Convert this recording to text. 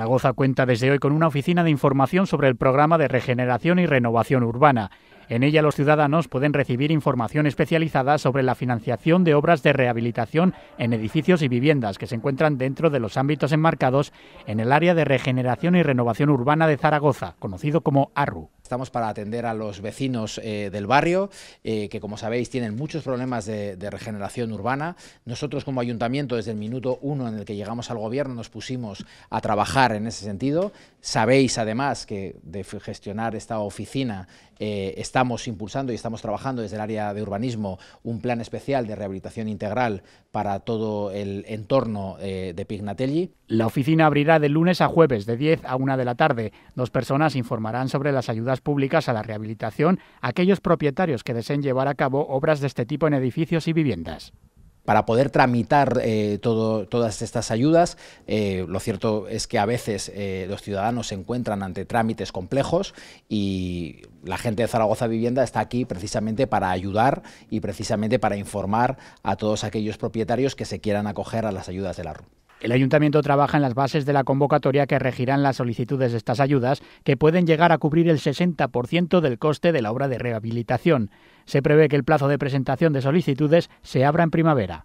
Zaragoza cuenta desde hoy con una oficina de información sobre el programa de regeneración y renovación urbana. En ella los ciudadanos pueden recibir información especializada sobre la financiación de obras de rehabilitación en edificios y viviendas que se encuentran dentro de los ámbitos enmarcados en el área de regeneración y renovación urbana de Zaragoza, conocido como ARRU. Estamos para atender a los vecinos eh, del barrio, eh, que como sabéis tienen muchos problemas de, regeneración urbana. Nosotros como ayuntamiento, desde el minuto uno en el que llegamos al gobierno, nos pusimos a trabajar en ese sentido. Sabéis además que de gestionar esta oficina eh, estamos impulsando y estamos trabajando desde el área de urbanismo un plan especial de rehabilitación integral para todo el entorno eh, de Pignatelli. La oficina abrirá de lunes a jueves de 10 a 1 de la tarde. Dos personas informarán sobre las ayudas públicas a la rehabilitación a aquellos propietarios que deseen llevar a cabo obras de este tipo en edificios y viviendas para poder tramitar eh, todas estas ayudas. Eh, lo cierto es que a veces eh, los ciudadanos se encuentran ante trámites complejos y la gente de Zaragoza Vivienda está aquí precisamente para ayudar y precisamente para informar a todos aquellos propietarios que se quieran acoger a las ayudas de la RU. El ayuntamiento trabaja en las bases de la convocatoria que regirán las solicitudes de estas ayudas, que pueden llegar a cubrir el 60% del coste de la obra de rehabilitación. Se prevé que el plazo de presentación de solicitudes se abra en primavera.